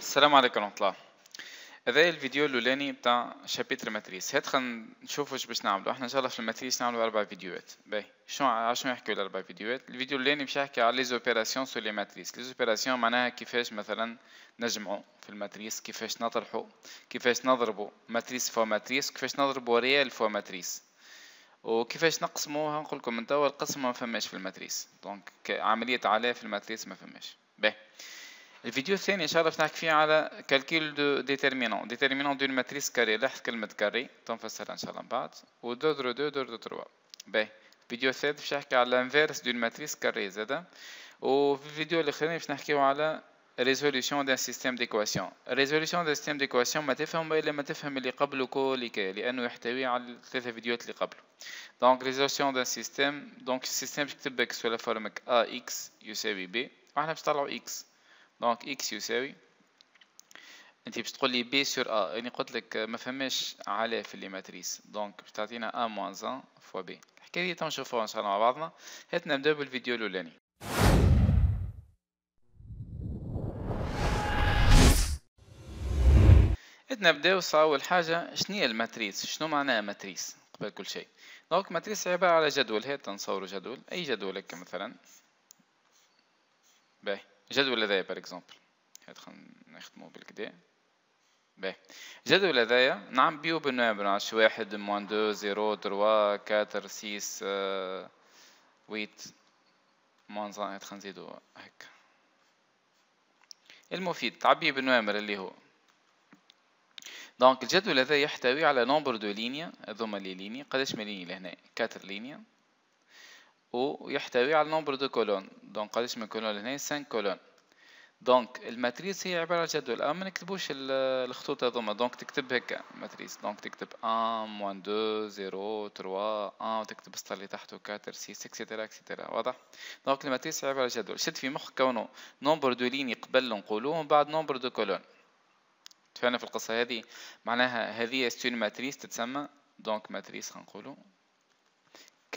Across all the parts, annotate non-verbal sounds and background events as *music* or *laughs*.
السلام عليكم ورحمة الله هذا الفيديو الاولاني بتاع شابيتر ماتريس هات خلينا نشوفوا ايش باش نعملوا احنا ان شاء الله في الماتريس نعملوا اربع فيديوهات باهي شنو عشان يحكوا الاربع فيديوهات الفيديو الاولاني باش يحكي على ليزوبيراسيون سو لي ماتريس ليزوبيراسيون معناها كيفاش مثلا نجمعوا في الماتريس كيفاش نطرحوا كيفاش نضربوا ماتريس فو ماتريس كيفاش نضربوا ريال فو ماتريس وكيفاش نقسموها نقول لكم من توا القسم ما فماش في الماتريس دونك عمليه علاء في الماتريس ما فماش باهي الفيديو الثاني ان شاء الله باش نحكي فيه على كالكيل دو ديتيرمينون ديتيرمينون دون ماتريس كاري لاحظ كلمة كاري تنفسرها ان شاء الله من بعد و دو درو دو درو دو تروا باهي الفيديو الثالث باش نحكي على الانفيرس دون ماتريس كاري زادا وفي الفيديو الاخرين باش نحكيو على ريزوليسيون دان سيستيم ديكواسيون ريزوليسيون دان سيستيم ديكواسيون ما تفهم الا ما تفهم اللي قبله كل لانه يحتوي على الثلاثه فيديوهات اللي قبله دونك ريزوليسيون دان سيستيم دونك السيستيم باش تكتب لك سو لا فورمك ا اكس يساوي بي واحنا باش نطلعو اكس دونك اكس يساوي انت باش تقول لي بي سور ا يعني قلت لك ما فهمش على في لي ماتريس دونك باش تعطينا ا موانز 1 فوا بي الحكايه دي تنشوفوها ان شاء الله مع بعضنا هات نبداو بالفيديو الاولاني هات نبداو اول حاجه شنو هي الماتريس شنو معناها ماتريس قبل كل شيء دونك ماتريس عباره على جدول هات نصوروا جدول اي جدول هكا مثلا باهي الجدول هذايا بار اكزومبل نخدمو بالكدا باهي الجدول هذايا نعم بيو بنوم نعرفش واحد موان دو زيرو تروا كاتر سيس ويت موان زان نزيدو هكا المفيد تعبيه بالنوامر اللي هو دونك الجدول هذا يحتوي على نومبر دو لينيا هذوما لي لينيا قداش من لينيا لهنا كاتر لينيا ويحتوي على نمبر دو كولون دونك قداش من كولون هنا 5 كولون دونك الماتريس هي عباره عن جدول اما ما نكتبوش الخطوط هذوما دونك تكتب هكا ماتريس دونك تكتب 1 موان 2 0 3 1 وتكتب السطر اللي تحته 4 6 6 اكسيتيرا اكسيتيرا واضح دونك الماتريس هي عباره عن جدول شد في مخك كونه نمبر دو ليني قبل نقولوه ومن بعد نمبر دو كولون تفهمنا في القصه هذه معناها هذه ستون ماتريس تتسمى دونك ماتريس خلينا نقولوا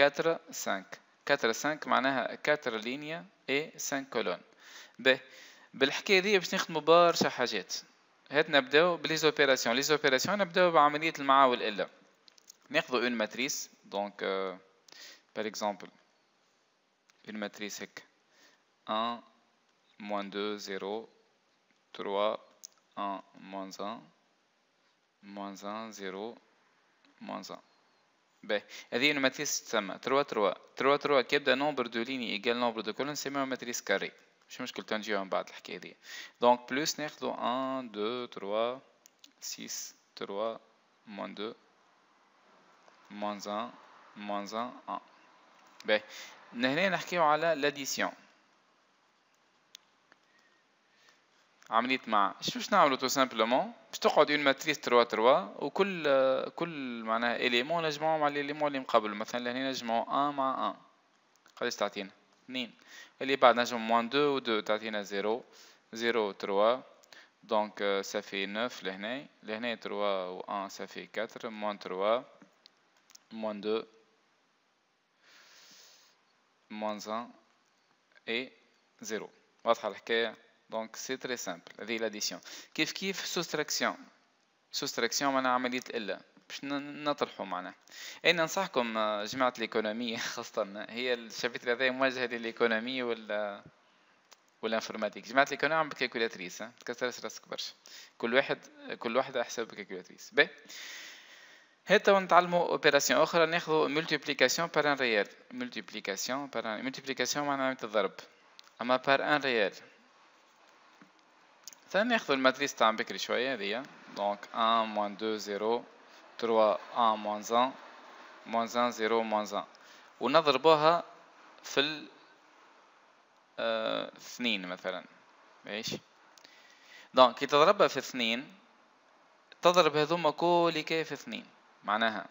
4 5 كاتر سانك معناها كاتر لينيا اي 5 كولون ب بالحكايه دي باش نخدموا برشا حاجات هات نبداو بليزوبيراسيون ليزوبيراسيون نبداو بعمليه المعاول الا ناخذ اون ماتريس دونك بار اكزومبل اون ماتريس هيك 1, 2, 0, 3, 1, 1, 1, 0, 1. باهي هذه ماتريس تسمى تروا تروا تروا تروا كيبدا نومبر دو ليني ايكال نومبر دو كولون نسميوها ماتريس كاري مش مشكل تنجيوها من بعد الحكاية دي دونك بلوس ناخدو 1 2 3 6 3 موان 2 موان 1 موان 1 1 باهي لهنا نحكيو على لاديسيون عمليه مع شو باش نعملوا تو سامبلومون باش تقعد اون ماتريس 3 3 وكل كل معناها اليمون نجمعو مع اليمون اللي مقابل مثلا لهنا نجمعوا 1 مع 1 قداش تعطينا 2 اللي بعد نجم موان 2 و 2 تعطينا 0 0 3 دونك سافي في 9 لهنا لهنا 3 و 1 سافي 4 موان 3 موان 2 موان 1 اي 0 واضحه الحكايه دونك سي تري سامبل هذه لاديسيون كيف كيف سوستراكسيون سوستراكسيون معناها عمليه الا باش نطرحوا معنا انا ننصحكم جماعه الايكونوميه خاصه هي الشابتر هذا موجهه للايكونومي ولا والانفورماتيك جماعه الايكونومي عم بالكالكولاتريس تكسرش راسك برشا كل واحد كل واحده حسب بكالكولاتريس باهي هتا نتعلموا اوبيراسيون اخرى ناخذوا ملتيبليكاسيون بار ان ريال ملتيبليكاسيون بار ان ملتيبليكاسيون معناها الضرب اما بار ان ريال استنى ناخذ الماتريس تاع بكري شويه هذه دونك 1 2 0 3 1 1 0 1 ونضربوها في ال آه، اثنين مثلا ماشي دونك كي تضربها في اثنين تضرب هذوما كل كيف اثنين معناها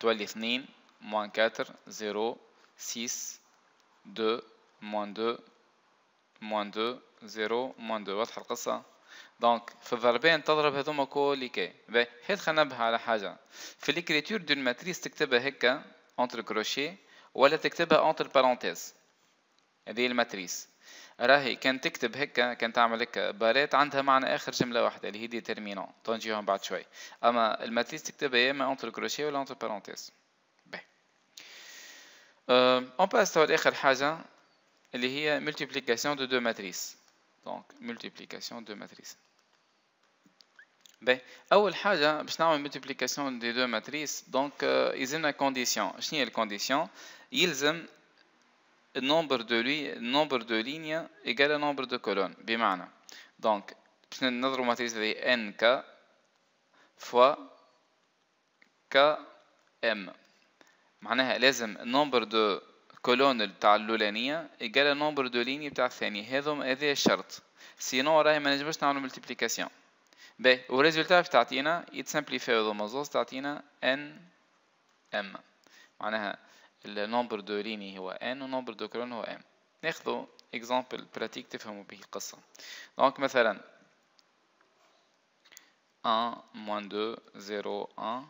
تولي اثنين موان كاتر زيرو سيس دو موان دو موان دو زيرو موان دو واضحه القصه دونك في الضربين تضرب هذوما كوليكي باهي هاد خلينا على حاجه في ليكريتور دون ماتريس تكتبها هكا اونتر كروشي ولا تكتبها اونتر بارونتيز هذه الماتريس راهي كان تكتب هكا كان تعمل هكا بارات عندها معنى اخر جمله واحده اللي هي ديترمينون تنجيهم بعد شوي اما الماتريس تكتبها يا اما اونتر كروشيه ولا اونتر بارونتيز باهي اون باس توا لاخر حاجه اللي هي ملتيبليكاسيون دو دو ماتريس donc multiplication de matrices. Ben, حاجة, une multiplication des deux matrices, donc il euh, ils ont une condition. Je une condition. Ils ont le nombre de, nombre de lignes égal au nombre de colonnes. Bimana. Donc, autre matrice est nk fois km. ont le nombre de كولون تاع الاولانيه ايجال نومبر دو ليني تاع الثانيه هذوم هذا الشرط سينو راهي ما نجمش نعملو ملتيبليكاسيون باهي الريزولتا باش تعطينا يتسامبليفي هذوما تعطينا ان ام معناها النومبر دو ليني هو ان ونومبر دو كولون هو ام ناخدو اكزامبل براتيك تفهمو به القصه دونك مثلا 1 2 0 1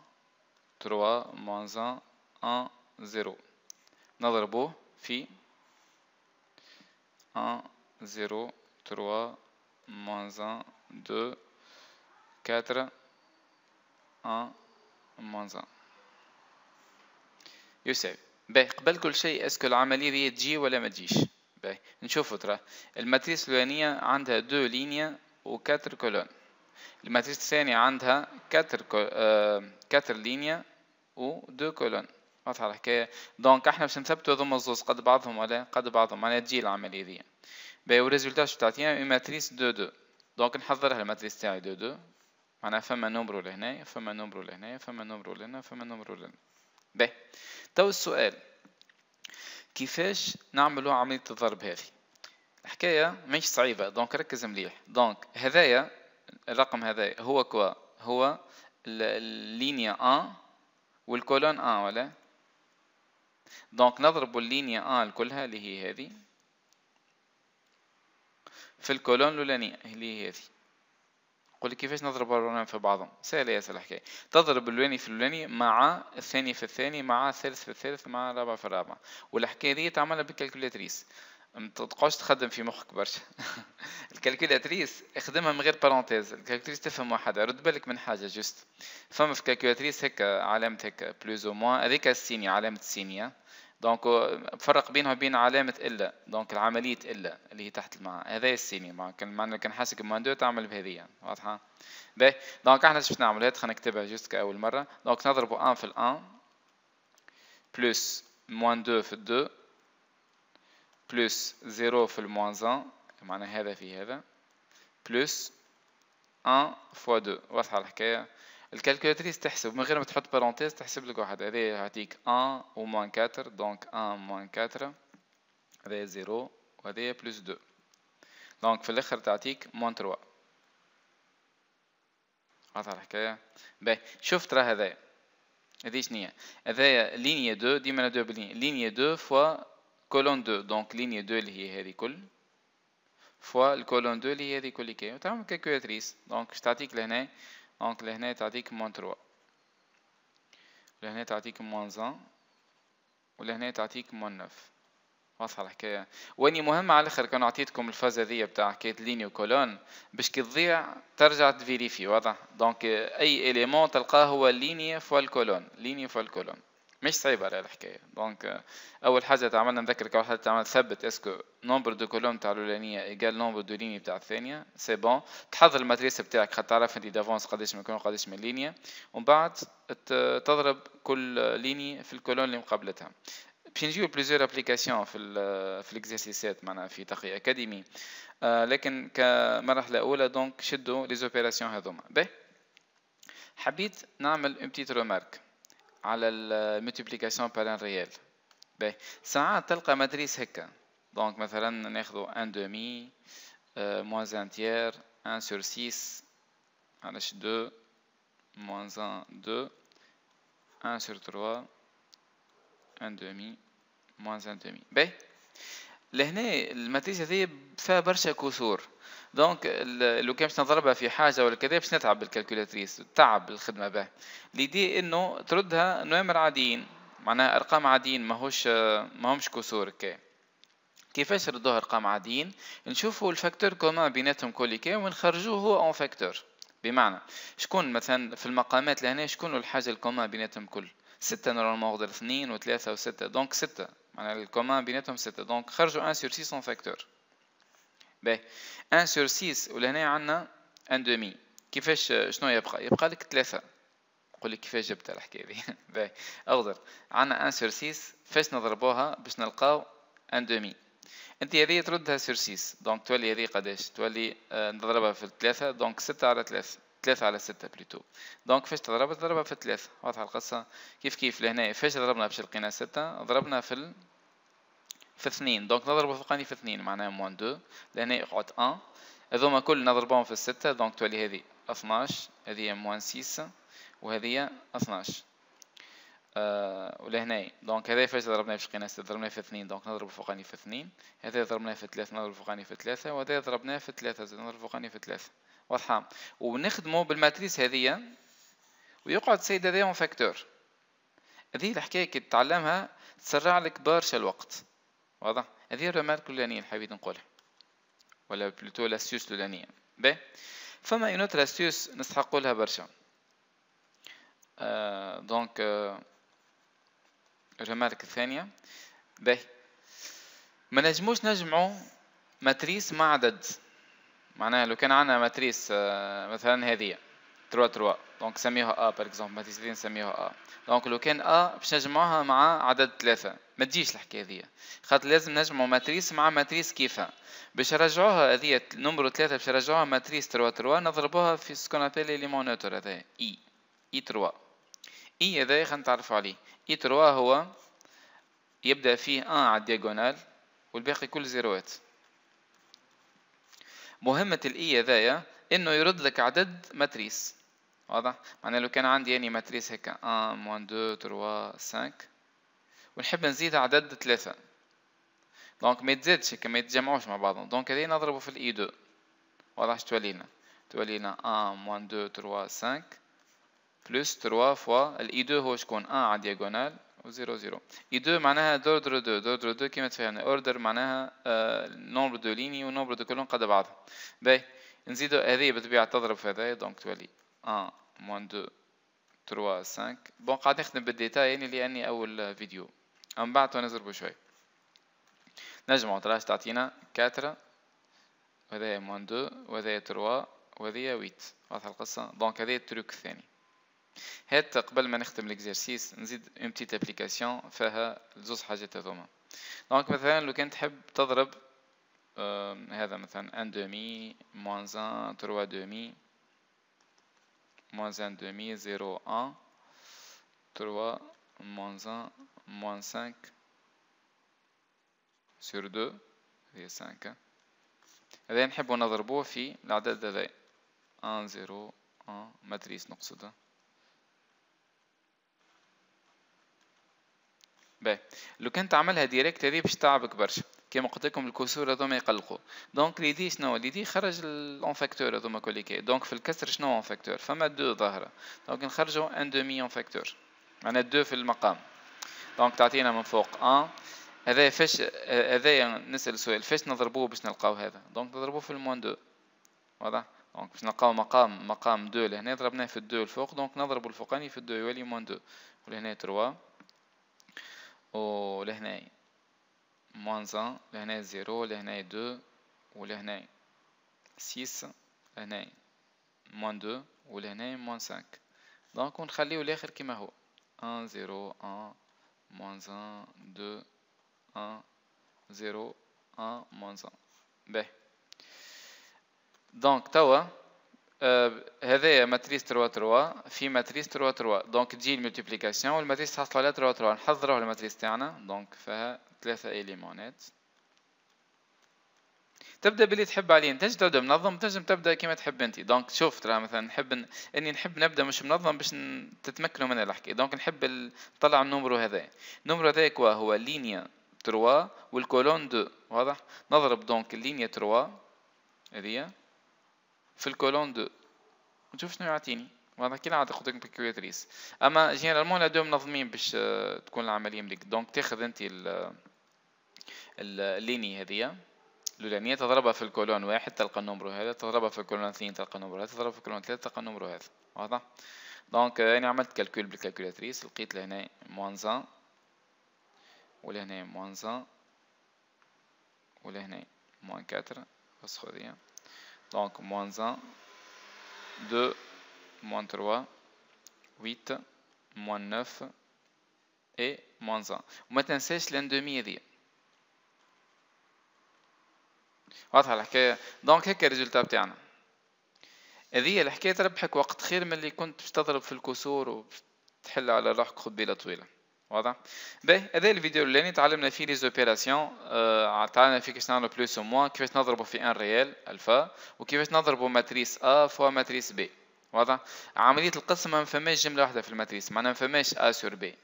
3 1 1 0 نضربه في ان 0, 3, moins 1, 2, 4, 1, moins 1 يساوي باهي قبل كل شيء اسكو العملية دي تجي ولا ما تجيش باهي نشوفو ترى الماتريس الأولانية عندها دو لينيا و 4 كولون الماتريس الثانية عندها 4 كو... 4 آه، لينيا و 2 كولون واضحة الحكاية دونك احنا باش نثبتو هذوما الزوز قد بعضهم ولا قد بعضهم معناها تجي العملية ذي باهي والريزولتا شو تعطينا ماتريس دو دو دونك نحضرها الماتريس تاعي دو دو معناها فما نمبر لهنا فما نمبر لهنا فما نمبر لهنا فما نمبر لهنا باهي تو السؤال كيفاش نعملوا عملية الضرب هذه الحكاية مش صعيبة دونك ركز مليح دونك هذايا الرقم هذايا هو كوا هو اللينيا ا والكولون ا ولا دونك نضرب اللينيا ال كلها اللي هي هذه في الكولون الاولاني اللي هي هذه قولي كيفاش نضرب الرونان في بعضهم سهلة ياسر الحكاية تضرب الولاني في الولاني مع الثاني في الثاني مع الثالث في الثالث مع الرابع في الرابع والحكاية دي تعملها بالكالكولاتريس ما تقعدش تخدم في مخك برشا *laughs* الكالكولاتريس اخدمها من غير بارونتيز الكالكولاتريس تفهم واحدة رد بالك من حاجة جوست فما في الكالكولاتريس هكا علامة هكا بلوز او موان هذيك السينيا علامة السينيا دونك فرق بينها وبين علامة إلا دونك العملية إلا اللي هي تحت المعنى هذا السيني مع كان معنى كان حاسك كوماندو تعمل بهذيا واضحة باهي دونك احنا شفنا نعمل هات خلينا نكتبها جوست كأول مرة دونك نضربوا ان في الان بلوس موان دو في دو بلس زيرو في الموان زان معنى هذا في هذا بلس 1 فوا 2 واضحة الحكاية الكالكولاتريس تحسب من غير ما تحط بارونتيز تحسب لك واحد هذا يعطيك 1 و موان 4 دونك 1 موان 4 هذا 0 وهذا بلس 2 دونك في الاخر تعطيك موان 3 واضحة الحكاية باهي شفت راه هذايا هذه شنيا هذايا لينيا دو ديما انا 2 لينيا دو فوا كولون 2 دونك ليني 2 اللي هي هذه كل فوا الكولون 2 اللي هي هذه كل كي وتعمل كالكولاتريس دونك باش تعطيك لهنا دونك لهنا تعطيك موان 3 لهنا تعطيك موان 1 ولهنا تعطيك موان 9 واضحه الحكايه واني مهم على الاخر كان عطيتكم الفاز ذي بتاع حكايه ليني وكولون باش كي تضيع ترجع تفيريفي واضح دونك اي اليمون تلقاه هو ليني فوا الكولون ليني فوا الكولون مش صعيبه على الحكايه دونك آه، اول حاجه تعملنا نذكرك اول حاجه تعمل ثبت اسكو نمبر دو كولوم تاع الاولانيه ايجال نمبر دو ليني تاع الثانيه سي بون تحضر الماتريس بتاعك خاطر تعرف انت دافونس قداش من كولون قداش من لينيا ومن بعد تضرب كل ليني في الكولون اللي مقابلتها باش نجيو بليزيور ابليكاسيون في الـ في الاكزرسيسات معناها في تقي اكاديمي آه لكن كمرحله اولى دونك شدوا لي زوبيراسيون هذوما باهي حبيت نعمل اون بتيت رومارك على الملتيبليكاسيون بالان ريال باهي ساعات تلقى ماتريس هكا دونك مثلا ناخذو ان دومي موان ان تيار ان سور سيس علاش دو موان ان دو ان سور تروا ان دومي موان ان دومي باهي لهنا الماتريسة هذه فيها برشا كسور دونك لو كان باش نضربها في حاجه ولا كذا باش نتعب بالكالكولاتريس تعب الخدمه به ليدي انه تردها نوامر عاديين معناها ارقام عاديين ماهوش ماهمش كسور كي كيفاش ردوها ارقام عاديين نشوفوا الفاكتور كوما بيناتهم كل كي ونخرجوه هو اون فاكتور بمعنى شكون مثلا في المقامات لهنا شكون الحاجه الكوما بيناتهم كل ستة نورمالمون غدر اثنين وثلاثة وستة دونك ستة معناها الكومان بيناتهم ستة دونك خرجوا 1 سور 6 سون فاكتور باهي 1 سور 6 ولهنا عندنا 1 دومي كيفاش شنو يبقى يبقى لك ثلاثة قول لي كيفاش جبت الحكايه هذي باهي اغدر عندنا 1 سور 6 فاش نضربوها باش نلقاو 1 دومي انت هذه تردها سور 6 دونك تولي هذه قداش تولي نضربها في الثلاثة دونك 6 على 3 3 على 6 بليتو دونك فاش تضربها تضربها في 3 واضحه القصه كيف كيف لهنا فاش ضربنا باش لقينا 6 ضربنا في ال... في 2 دونك نضرب فوقاني في 2 معناها موان 2 لهنا يقعد 1 هذوما كل نضربهم في 6 دونك تولي هذه 12 هذه موان 6 وهذه 12 آه ولهنا دونك هذا فاش ضربنا باش لقينا ستة ضربنا في اثنين دونك نضرب فوقاني في اثنين هذا ضربناه في ثلاثة نضرب فوقاني في ثلاثة وهذا ضربناه في ثلاثة نضرب فوقاني في ثلاثة واضحه ونخدمه بالماتريس هذه ويقعد السيد هذا اون فاكتور هذه الحكايه كي تتعلمها تسرع لك برشا الوقت واضح هذه الرمات الأولانية اللي حبيت نقولها ولا بلوتو لاستيوس الأولانية باهي فما اون اوتر استيوس نستحقوا لها برشا دونك آه, آه، الرمارك الثانية باهي ما نجموش نجمعو ماتريس مع عدد معناها لو كان عندنا ماتريس آه، مثلا هذه 3 3 دونك سميها ا باغ اكزومبل ماتريس دي نسميوها ا دونك لو كان ا باش نجمعها مع عدد ثلاثة ما تجيش الحكاية هذيا خاطر لازم نجمعوا ماتريس مع ماتريس كيفها باش نرجعوها هذيا نمبر ثلاثة باش نرجعوها ماتريس 3 3 نضربوها في سكون ابيل لي نوتر هذا اي اي 3 اي هذا خلينا نتعرفوا عليه e اي 3 هو يبدا فيه 1 على الدياغونال والباقي كل زيروات مهمة الإي ذايا إنه يرد لك عدد ماتريس واضح معناه لو كان عندي يعني ماتريس هيك 1 موان 2 3 5 ونحب نزيد عدد ثلاثة دونك ما يتزادش هيك ما يتجمعوش مع بعضهم دونك هذي نضربه في الإي 2 واضح اش تولينا تولينا 1 موان 2 3 5 بلس 3 فوا الإي 2 هو شكون 1 آه، على دياغونال و0 0 اي 2 معناها دور 2 دور 2 كيما تفهمنا اوردر معناها نومبر دو ليني نومبر دو كولون قد بعضها باهي نزيدو هذه بالطبيعه تضرب في هذايا دونك تولي 1 موان 2 3 5 بون قاعد نخدم بالديتاي يعني لاني اول فيديو اما بعد تو نزربو شوي نجمع تراش تعطينا 4 وهذايا موان 2 وهذايا 3 وهذه 8 واضحه القصه دونك هذايا التروك الثاني هات قبل ما نختم الاكزرسيس نزيد اون بتيت ابليكاسيون فيها زوز حاجات هذوما دونك مثلا لو كان تحب تضرب هذا مثلا ان دومي موانز ان تروا دومي موانز ان دومي زيرو ان تروا موانز ان موان سانك سور دو هي سانك هذا نحبو نضربوه في العدد هذا ان زيرو ان ماتريس نقصده باهي لو كان تعملها ديريكت هذه باش تعبك برشا كيما قلت لكم الكسور هذوما يقلقوا دونك ليدي شنو ليدي خرج الاون فاكتور هذوما كوليكي دونك في الكسر شنو اون فاكتور فما دو ظاهره دونك نخرجوا ان دومي اون فاكتور معناها دو في المقام دونك تعطينا من فوق ان هذا فاش هذا نسال سؤال فاش نضربوه باش نلقاو هذا دونك نضربوه في الموان دو واضح دونك باش نلقاو مقام مقام دو لهنا ضربناه في الدو الفوق دونك نضربو الفوقاني في الدو يولي موان دو ولهنا 3 ولهنايا موان زان لهنا زيرو لهنا دو ولهنايا سيس لهنا موان دو ولهنايا موان سانك دونك ونخليو لاخر كيما هو ان زيرو ان موان دو ان زيرو ان موان زان باهي دونك توا هذايا ماتريس 3 3 في ماتريس 3 3 دونك تجي الملتيبليكاسيون والماتريس تحصل على 3 3 نحضروا الماتريس تاعنا دونك فيها ثلاثة إليمونات تبدا باللي تحب عليه تنجم تبدا منظم تنجم تبدا كيما تحب انت دونك شوف ترى مثلا نحب ن... اني نحب نبدا مش منظم باش ن... تتمكنوا من الحكي دونك نحب نطلع النومرو هذا النومرو هذا كوا هو لينيا 3 والكولون 2 واضح نضرب دونك لينيا 3 هذه في الكولون دو نشوف شنو يعطيني معناتها كي نعطي قدرة بكرياتريس اما جينيرالمون لا دو منظمين باش آه، تكون العملية مليك دونك تاخذ انت الليني هذيا الاولانية تضربها في الكولون واحد تلقى النمبر هذا تضربها في الكولون اثنين تلقى النمبر هذا تضربها في الكولون ثلاثة تلقى النمبر هذا واضح دونك انا عملت كالكول بالكالكولاتريس لقيت لهنا موان زان ولهنا موان زان ولهنا موان كاتر بس خذيها Donc, moins 1, 2, moins 3, 8, moins 9 et moins 1 وما تنساش الاندومي هذه واضحة الحكاية دونك هكا الريزلتا بتاعنا هذه الحكاية تربحك وقت خير من اللي كنت باش تضرب في الكسور وتحل على روحك خبيلة طويلة واضح باهي هذا الفيديو الاولاني تعلمنا فيه لي زوبيراسيون آه تعلمنا فيه كيفاش نعملو بلوس او موان كيفاش نضربو في ان ريال الفا وكيفاش نضربو ماتريس ا فوا ماتريس بي واضح عمليه القسمة ما فماش جمله واحده في الماتريس معناها ما فماش ا سور بي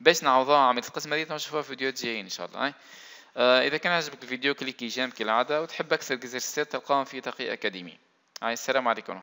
باش نعوضها عمليه القسمة هذه نشوفوها في فيديوهات جايين ان شاء الله آه اذا كان عجبك الفيديو كليكي جيم كالعاده وتحب اكثر اكزرسيسات تلقاهم في تقي اكاديمي السلام عليكم